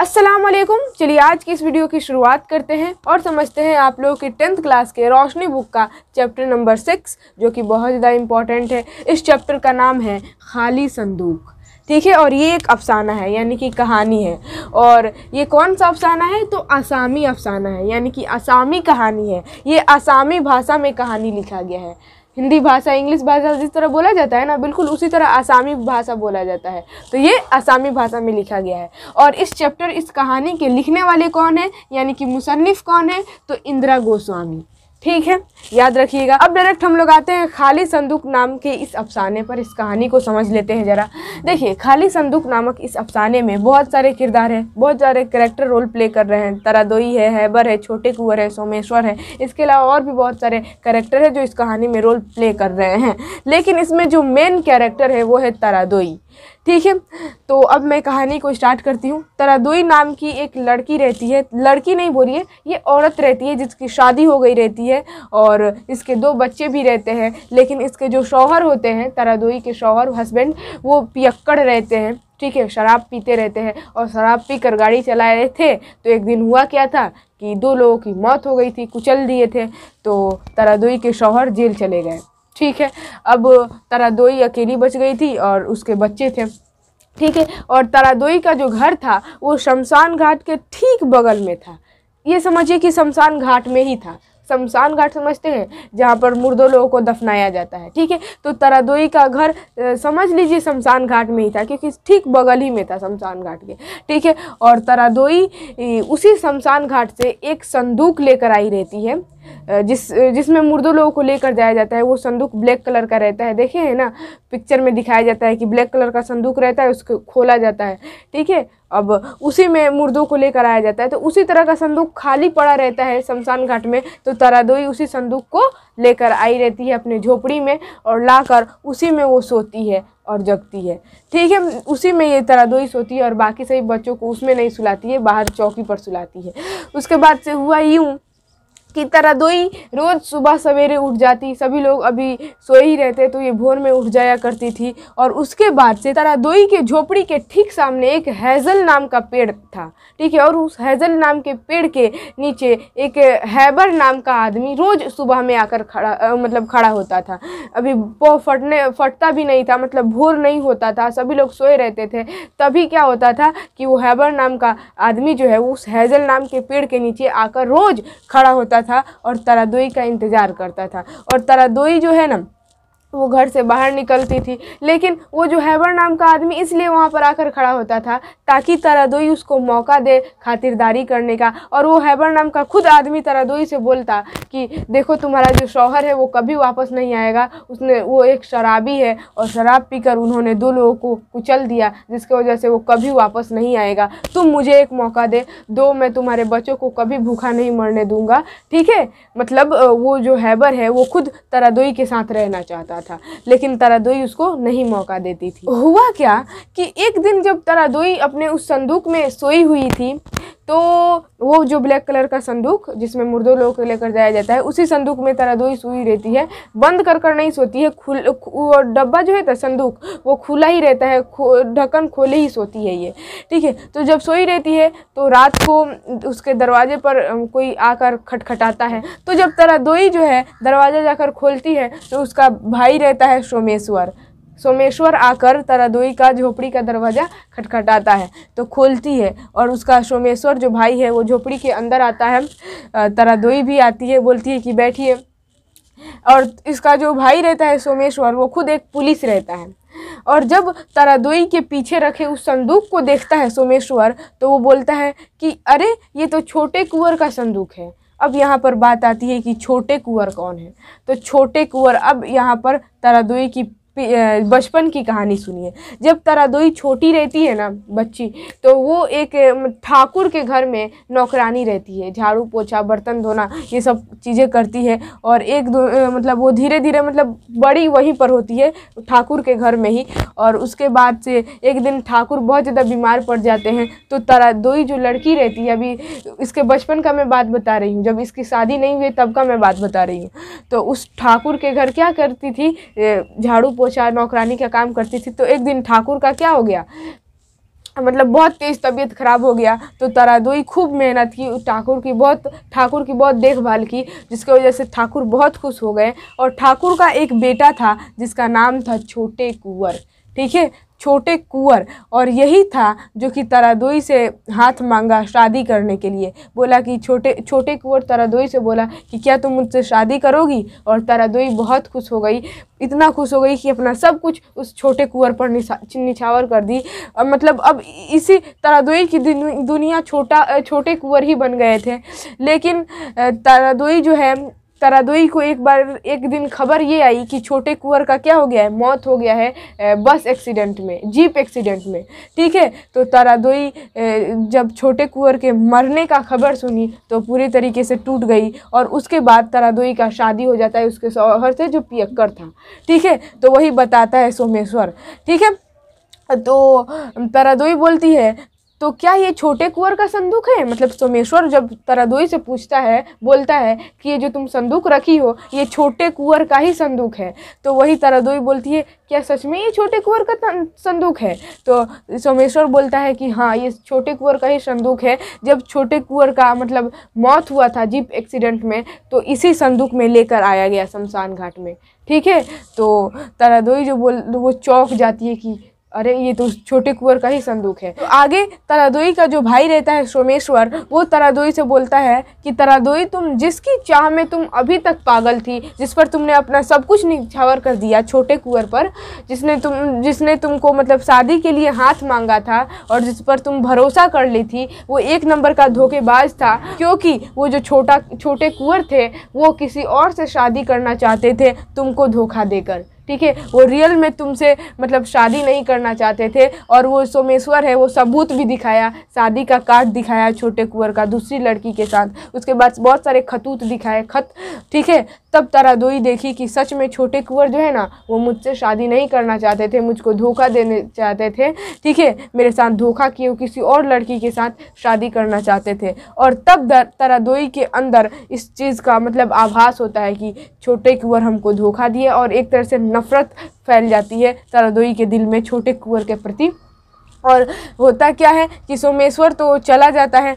अस्सलाम वालेकुम चलिए आज की इस वीडियो की शुरुआत करते हैं और समझते हैं आप लोगों की टेंथ क्लास के रोशनी बुक का चैप्टर नंबर सिक्स जो कि बहुत ज़्यादा इम्पॉर्टेंट है इस चैप्टर का नाम है खाली संदूक ठीक है और ये एक अफसाना है यानी कि कहानी है और ये कौन सा अफसाना है तो आसामी अफसाना है यानी कि असामी कहानी है ये असामी भाषा में कहानी लिखा गया है हिंदी भाषा इंग्लिश भाषा जिस तरह बोला जाता है ना बिल्कुल उसी तरह आसामी भाषा बोला जाता है तो ये आसामी भाषा में लिखा गया है और इस चैप्टर इस कहानी के लिखने वाले कौन है यानी कि मुसनफ़ कौन है तो इंदिरा गोस्वामी ठीक है याद रखिएगा अब डायरेक्ट हम लोग आते हैं खाली संदूक नाम के इस अफसाने पर इस कहानी को समझ लेते हैं ज़रा देखिए खाली संदूक नामक इस अफसाने में बहुत सारे किरदार हैं बहुत सारे करेक्टर रोल प्ले कर रहे हैं तरादोई है हैबर है छोटे कुंवर है सोमेश्वर है इसके अलावा और भी बहुत सारे करेक्टर हैं जो इस कहानी में रोल प्ले कर रहे हैं लेकिन इसमें जो मेन कैरेक्टर है वो है तरादोई ठीक है तो अब मैं कहानी को स्टार्ट करती हूँ तरादुई नाम की एक लड़की रहती है लड़की नहीं बोलिए ये औरत रहती है जिसकी शादी हो गई रहती है और इसके दो बच्चे भी रहते हैं लेकिन इसके जो शौहर होते हैं तरादुई के शौहर हस्बैंड वो पियक्कड़ रहते हैं ठीक है शराब पीते रहते हैं और शराब पी कर गाड़ी चला रहे थे तो एक दिन हुआ क्या था कि दो लोगों की मौत हो गई थी कुचल दिए थे तो तरादुई के शौहर जेल चले गए ठीक है अब तरादोई अकेली बच गई थी और उसके बच्चे थे ठीक है और तरादोई का जो घर था वो शमशान घाट के ठीक बगल में था ये समझिए कि शमशान घाट में ही था शमशान घाट समझते हैं जहाँ पर मुर्दों लोगों को दफनाया जाता है ठीक है तो तरादोई का घर समझ लीजिए शमशान घाट में ही था क्योंकि ठीक बगल ही में था शमशान घाट के ठीक है और तरादोई उसी शमशान घाट से एक संदूक लेकर आई रहती है जिस जिसमें मुर्दों लोगों को लेकर जाया जाता है वो संदूक ब्लैक कलर का रहता है देखे है ना पिक्चर में दिखाया जाता है कि ब्लैक कलर का संदूक रहता है उसको खोला जाता है ठीक है अब उसी में मुर्दों को लेकर आया जाता है तो उसी तरह का संदूक खाली पड़ा रहता है शमशान घाट में तो तरादोई उसी संदूक को लेकर आई रहती है अपने झोपड़ी में और लाकर उसी में वो सोती है और जगती है ठीक है उसी में ये तरादोई सोती है और बाकी सभी बच्चों को उसमें नहीं सुलाती है बाहर चौकी पर सुलाती है उसके बाद से हुआ यूँ की तरह ही रोज़ सुबह सवेरे उठ जाती सभी लोग अभी सोए ही रहते तो ये भोर में उठ जाया करती थी और उसके बाद से तरह दोई के झोपड़ी के ठीक सामने एक हैज़ल नाम का पेड़ था ठीक है और उस हैज़ल नाम के पेड़ के नीचे एक हैबर नाम का आदमी रोज़ सुबह में आकर खड़ा आ, मतलब खड़ा होता था अभी फटने फटता भी नहीं था मतलब भोर नहीं होता था सभी लोग सोए रहते थे तभी क्या होता था कि वो हैबर नाम का आदमी जो है उस हैज़ल नाम के पेड़ के नीचे आकर रोज़ खड़ा होता था और तरादोई का इंतज़ार करता था और तरादोई जो है ना वो घर से बाहर निकलती थी लेकिन वो जो हैबर नाम का आदमी इसलिए वहाँ पर आकर खड़ा होता था ताकि तरादोई उसको मौका दे खातिरदारी करने का और वो हैबर नाम का खुद आदमी तरादोई से बोलता कि देखो तुम्हारा जो शौहर है वो कभी वापस नहीं आएगा उसने वो एक शराबी है और शराब पीकर उन्होंने दो लोगों को कुचल दिया जिसकी वजह से वो कभी वापस नहीं आएगा तुम मुझे एक मौका दे दो मैं तुम्हारे बच्चों को कभी भूखा नहीं मरने दूँगा ठीक है मतलब वो जो हैबर है वो खुद तरादोई के साथ रहना चाहता रहा था लेकिन तरादोई उसको नहीं मौका देती थी हुआ क्या कि एक दिन जब तरादोई अपने उस संदूक में सोई हुई थी तो वो जो ब्लैक कलर का संदूक जिसमें मुर्दों लोगों को लेकर जाया जाता है उसी संदूक में तरादोई सोई रहती है बंद कर कर नहीं सोती है खुल वो डब्बा जो है ना संदूक वो खुला ही रहता है खो ढक्कन खोले ही सोती है ये ठीक है तो जब सोई रहती है तो रात को उसके दरवाजे पर कोई आकर खटखटाता है तो जब तरादोई जो है दरवाज़ा जाकर खोलती है तो उसका भाई आई रहता है सोमेश्वर सोमेश्वर आकर तरादोई का झोपड़ी का दरवाज़ा खटखटाता है तो खोलती है और उसका सोमेश्वर जो भाई है वो झोपड़ी के अंदर आता है तरादोई भी आती है बोलती है कि बैठिए और इसका जो भाई रहता है सोमेश्वर वो खुद एक पुलिस रहता है और जब तरादोई के पीछे रखे उस संदूक को देखता है सोमेश्वर तो वो बोलता है कि अरे ये तो छोटे कुंवर का संदूक है अब यहाँ पर बात आती है कि छोटे कुंवर कौन है तो छोटे कुंवर अब यहाँ पर तरादोई की बचपन की कहानी सुनिए जब तरादोई छोटी रहती है ना बच्ची तो वो एक ठाकुर के घर में नौकरानी रहती है झाड़ू पोछा बर्तन धोना ये सब चीज़ें करती है और एक दो मतलब वो धीरे धीरे मतलब बड़ी वहीं पर होती है ठाकुर के घर में ही और उसके बाद से एक दिन ठाकुर बहुत ज़्यादा बीमार पड़ जाते हैं तो तरादोई जो लड़की रहती है अभी इसके बचपन का मैं बात बता रही हूँ जब इसकी शादी नहीं हुई तब का मैं बात बता रही हूँ तो उस ठाकुर के घर क्या करती थी झाड़ू पोछा नौकरानी का काम करती थी तो एक दिन ठाकुर का क्या हो गया मतलब बहुत तेज़ तबीयत खराब हो गया तो तरादोई खूब मेहनत की ठाकुर की बहुत ठाकुर की बहुत देखभाल की जिसकी वजह से ठाकुर बहुत खुश हो गए और ठाकुर का एक बेटा था जिसका नाम था छोटे कुंवर ठीक है छोटे कुंवर और यही था जो कि तरादोई से हाथ मांगा शादी करने के लिए बोला कि छोटे छोटे कुंवर तरादोई से बोला कि क्या तुम मुझसे शादी करोगी और तरादोई बहुत खुश हो गई इतना खुश हो गई कि अपना सब कुछ उस छोटे कुंवर पर निछावर कर दी मतलब अब इसी तरादोई की दुनिया छोटा छोटे कुंवर ही बन गए थे लेकिन तरादोई जो है तरादोई को एक बार एक दिन खबर ये आई कि छोटे कुंवर का क्या हो गया है मौत हो गया है बस एक्सीडेंट में जीप एक्सीडेंट में ठीक है तो तरादोई जब छोटे कुंवर के मरने का खबर सुनी तो पूरे तरीके से टूट गई और उसके बाद तरादोई का शादी हो जाता है उसके शौहर से जो पियक्कर था ठीक है तो वही बताता है सोमेश्वर ठीक है तो तरादोई बोलती है तो क्या ये छोटे कुंवर का संदूक है मतलब सोमेश्वर जब तरादोई से पूछता है बोलता है कि ये जो तुम संदूक रखी हो ये छोटे कुंवर का ही संदूक है तो वही तरादोई बोलती है क्या सच में ये छोटे कुंवर का संदूक है तो सोमेश्वर बोलता है कि हाँ ये छोटे कुंवर का ही संदूक है जब छोटे कुंवर का मतलब मौत हुआ था जीप एक्सीडेंट में तो इसी संदूक में लेकर आया गया शमशान घाट में ठीक है तो तरादोई जो बोल वो चौक जाती है कि अरे ये तो छोटे कुंवर का ही संदूक है तो आगे तरादोई का जो भाई रहता है सोमेश्वर वो तरादोई से बोलता है कि तरादोई तुम जिसकी चाह में तुम अभी तक पागल थी जिस पर तुमने अपना सब कुछ निछावर कर दिया छोटे कुंवर पर जिसने तुम जिसने तुमको मतलब शादी के लिए हाथ मांगा था और जिस पर तुम भरोसा कर ली थी वो एक नंबर का धोखेबाज था क्योंकि वो जो छोटा छोटे कुंवर थे वो किसी और से शादी करना चाहते थे तुमको धोखा देकर ठीक है वो रियल में तुमसे मतलब शादी नहीं करना चाहते थे और वो सोमेश्वर है वो सबूत भी दिखाया शादी का कार्ड दिखाया छोटे कुंवर का दूसरी लड़की के साथ उसके बाद बहुत सारे खतूत दिखाए खत ठीक है तब दोई देखी कि सच में छोटे कुंवर जो है ना वो मुझसे शादी नहीं करना चाहते थे मुझको धोखा देने चाहते थे ठीक है मेरे साथ धोखा किए किसी और लड़की के साथ शादी करना चाहते थे और तब दोई के अंदर इस चीज़ का मतलब आभास होता है कि छोटे कुंवर हमको धोखा दिए और एक तरह से न नफ़रत फैल जाती है तारादोई के दिल में छोटे कुंवर के प्रति और होता क्या है कि सोमेश्वर तो चला जाता है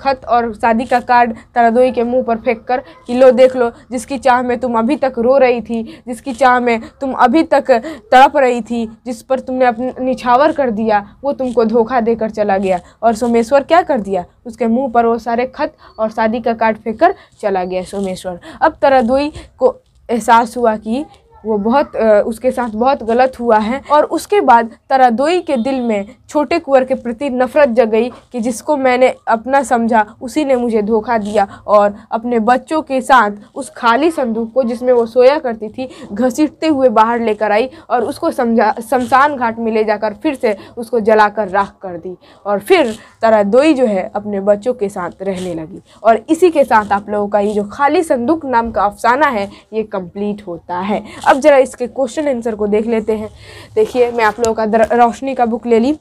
खत और शादी का कार्ड तरादोई के मुंह पर फेंक कर कि लो देख लो जिसकी चाह में तुम अभी तक रो रही थी जिसकी चाह में तुम अभी तक तड़प रही थी जिस पर तुमने अपनी निछावर कर दिया वो तुमको धोखा देकर चला गया और सोमेश्वर क्या कर दिया उसके मुंह पर वो सारे खत और शादी का कार्ड फेंक कर चला गया सोमेश्वर अब तरादोई को एहसास हुआ कि वो बहुत उसके साथ बहुत गलत हुआ है और उसके बाद तरादोई के दिल में छोटे कुंवर के प्रति नफरत जग गई कि जिसको मैंने अपना समझा उसी ने मुझे धोखा दिया और अपने बच्चों के साथ उस खाली संदूक को जिसमें वो सोया करती थी घसीटते हुए बाहर लेकर आई और उसको समझा शमशान घाट में ले जाकर फिर से उसको जलाकर राख कर दी और फिर तरादोई जो है अपने बच्चों के साथ रहने लगी और इसी के साथ आप लोगों का ये जो खाली संदूक नाम का अफसाना है ये कम्प्लीट होता है अब ज़रा इसके क्वेश्चन आंसर को देख लेते हैं देखिए मैं आप लोगों का रोशनी का बुक ले ली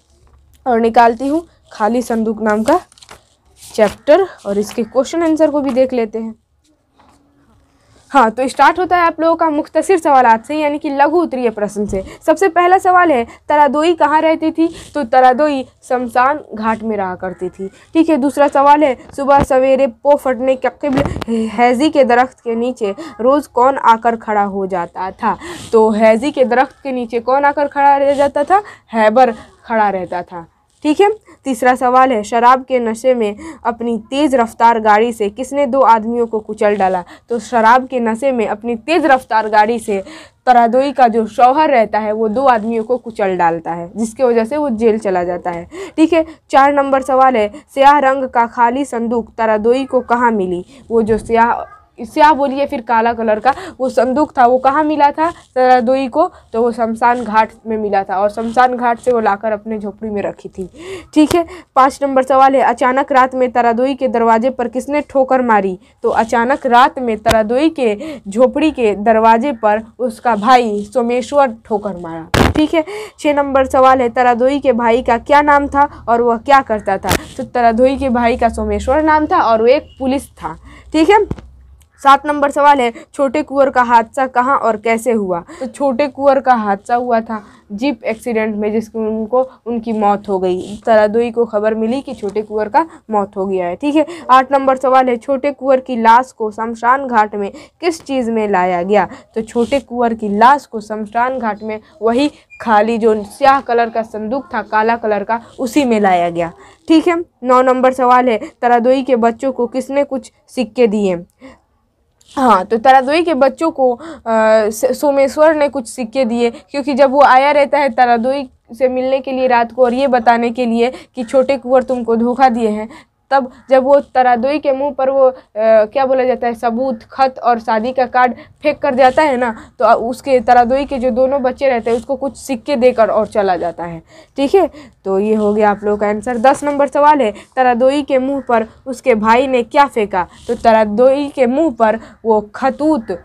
और निकालती हूँ खाली संदूक नाम का चैप्टर और इसके क्वेश्चन आंसर को भी देख लेते हैं हाँ तो स्टार्ट होता है आप लोगों का मुख्तसर सवाल से यानी कि लघु उत्तरीय प्रश्न से सबसे पहला सवाल है तरादोई कहाँ रहती थी तो तरादोई शमशान घाट में रहा करती थी ठीक है दूसरा सवाल है सुबह सवेरे पो फटने के कबल हैजी के दरख्त के नीचे रोज़ कौन आकर खड़ा हो जाता था तो हैजी के दरख्त के नीचे कौन आकर खड़ा रह जाता था हैबर खड़ा रहता था ठीक है तीसरा सवाल है शराब के नशे में अपनी तेज़ रफ्तार गाड़ी से किसने दो आदमियों को कुचल डाला तो शराब के नशे में अपनी तेज़ रफ्तार गाड़ी से तरादोई का जो शौहर रहता है वो दो आदमियों को कुचल डालता है जिसकी वजह से वो जेल चला जाता है ठीक है चार नंबर सवाल है स्याह रंग का खाली संदूक तरादोई को कहाँ मिली वो जो स्याह स्याह बोलिए फिर काला कलर का वो संदूक था वो कहाँ मिला था सरदोई को तो वो शमशान घाट में मिला था और शमशान घाट से वो लाकर अपने झोपड़ी में रखी थी ठीक है पाँच नंबर सवाल है अचानक रात में तरादोई के दरवाजे पर किसने ठोकर मारी तो अचानक रात में तरादोई के झोपड़ी के दरवाजे पर उसका भाई सोमेश्वर ठोकर मारा ठीक है छः नंबर सवाल है तरादोई के भाई का क्या नाम था और वह क्या करता था तो तरादोई के भाई का सोमेश्वर नाम था और वो एक पुलिस था ठीक है सात नंबर सवाल है छोटे कुंवर का हादसा कहाँ और कैसे हुआ तो छोटे कुंवर का हादसा हुआ था जीप एक्सीडेंट में जिसको उनको उनकी मौत हो गई तरादोई को खबर मिली कि छोटे कुंवर का मौत हो गया है ठीक है आठ नंबर सवाल है छोटे कुंवर की लाश को शमशान घाट में किस चीज़ में लाया गया तो छोटे कुंवर की लाश को शमशान घाट में वही खाली जो स्याह कलर का संदूक था काला कलर का उसी में लाया गया ठीक है नौ नंबर सवाल है तरादोई के बच्चों को किसने कुछ सिक्के दिए हाँ तो तरादोई के बच्चों को सोमेश्वर ने कुछ सिक्के दिए क्योंकि जब वो आया रहता है तरादोई से मिलने के लिए रात को और ये बताने के लिए कि छोटे कुंवर तुमको धोखा दिए हैं तब जब वो तरादोई के मुंह पर वो आ, क्या बोला जाता है सबूत खत और शादी का कार्ड फेंक कर जाता है ना तो उसके तरादोई के जो दोनों बच्चे रहते हैं उसको कुछ सिक्के देकर और चला जाता है ठीक है तो ये हो गया आप लोगों का आंसर दस नंबर सवाल है तरादोई के मुँह पर उसके भाई ने क्या फेंका तो तरादोई के मुँह पर वो खतूत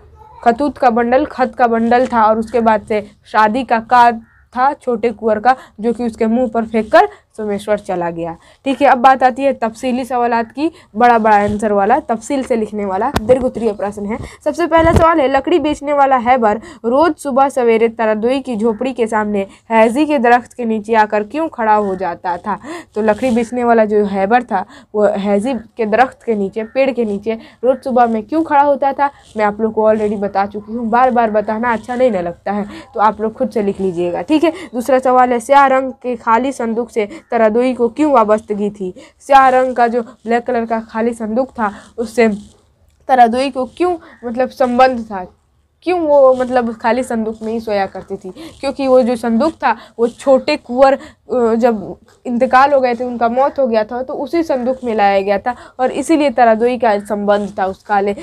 खतूत का बंडल खत का बंडल था और उसके बाद से शादी का कार्ड था छोटे कुंवर का जो कि उसके मुंह पर फेंक कर सोमेश्वर चला गया ठीक है अब बात आती है तफसीली सवाल की बड़ा बड़ा आंसर वाला तफसील से लिखने वाला दीर्घ उत्तरीय प्रश्न है सबसे पहला सवाल है लकड़ी बेचने वाला हैबर रोज सुबह सवेरे तरादोई की झोपड़ी के सामने हैजी के दरख्त के नीचे आकर क्यों खड़ा हो जाता था तो लकड़ी बेचने वाला जो हैबर था वो हैजी के दरख्त के नीचे पेड़ के नीचे रोज सुबह में क्यों खड़ा होता था मैं आप लोग को ऑलरेडी बता चुकी हूँ बार बार बताना अच्छा नहीं ना लगता है तो आप लोग खुद से लिख लीजिएगा ठीक है दूसरा सवाल है स्या रंग के खाली संदूक से तरादोई को क्यों वाबस्तगी थी स्याह रंग का जो ब्लैक कलर का खाली संदूक था उससे तरादोई को क्यों मतलब संबंध था क्यों वो मतलब खाली संदूक में ही सोया करती थी क्योंकि वो जो संदूक था वो छोटे कुंवर जब इंतकाल हो गए थे उनका मौत हो गया था तो उसी संदूक में लाया गया था और इसीलिए तरादोई का संबंध था उस काले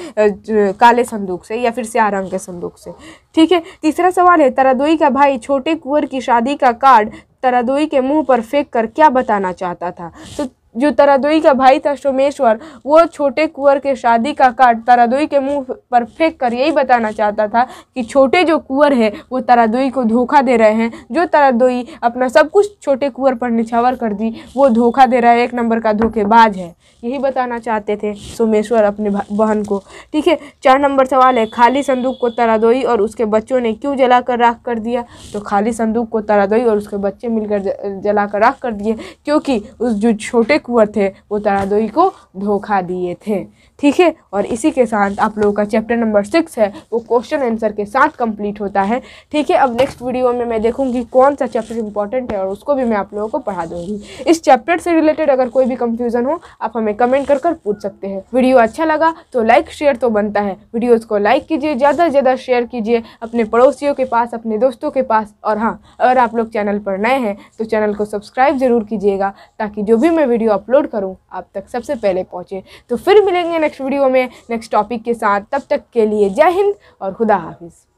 काले संदूक से या फिर स्याह रंग के संदूक से ठीक है तीसरा सवाल है तरादोई का भाई छोटे कुंवर की शादी का कार्ड तरादोई के मुंह पर फेंक कर क्या बताना चाहता था तो जो तरादोई का भाई था सोमेश्वर वो छोटे कुंवर के शादी का कार्ड तरादोई के मुंह पर फेंक कर यही बताना चाहता था कि छोटे जो कुंवर है वो तरादोई को धोखा दे रहे हैं जो तरादोई अपना सब कुछ छोटे कुंवर पर निछावर कर दी वो धोखा दे रहा है एक नंबर का धोखेबाज है यही बताना चाहते थे सोमेश्वर अपने बहन को ठीक है चार नंबर सवाल है खाली संदूक को तरादोई और उसके बच्चों ने क्यों जला कर राख कर दिया तो खाली संदूक को तरादोई और उसके बच्चे मिलकर जला कर राख कर दिए क्योंकि उस जो छोटे कुंवर थे वो तरादोई को धोखा दिए थे ठीक है और इसी के साथ आप लोगों का चैप्टर नंबर सिक्स है वो क्वेश्चन आंसर के साथ कंप्लीट होता है ठीक है अब नेक्स्ट वीडियो में मैं देखूंगी कौन सा चैप्टर इंपॉर्टेंट है और उसको भी मैं आप लोगों को पढ़ा दूंगी इस चैप्टर से रिलेटेड अगर कोई भी कंफ्यूजन हो आप हमें कमेंट कर कर पूछ सकते हैं वीडियो अच्छा लगा तो लाइक शेयर तो बनता है वीडियोज़ को लाइक कीजिए ज़्यादा से ज़्यादा शेयर कीजिए अपने पड़ोसियों के पास अपने दोस्तों के पास और हाँ अगर आप लोग चैनल पर नए हैं तो चैनल को सब्सक्राइब ज़रूर कीजिएगा ताकि जो भी मैं वीडियो वीडियो अपलोड करूँ आप तक सबसे पहले पहुँचे तो फिर मिलेंगे नेक्स्ट वीडियो में नेक्स्ट टॉपिक के साथ तब तक के लिए जय हिंद और खुदा हाफिज़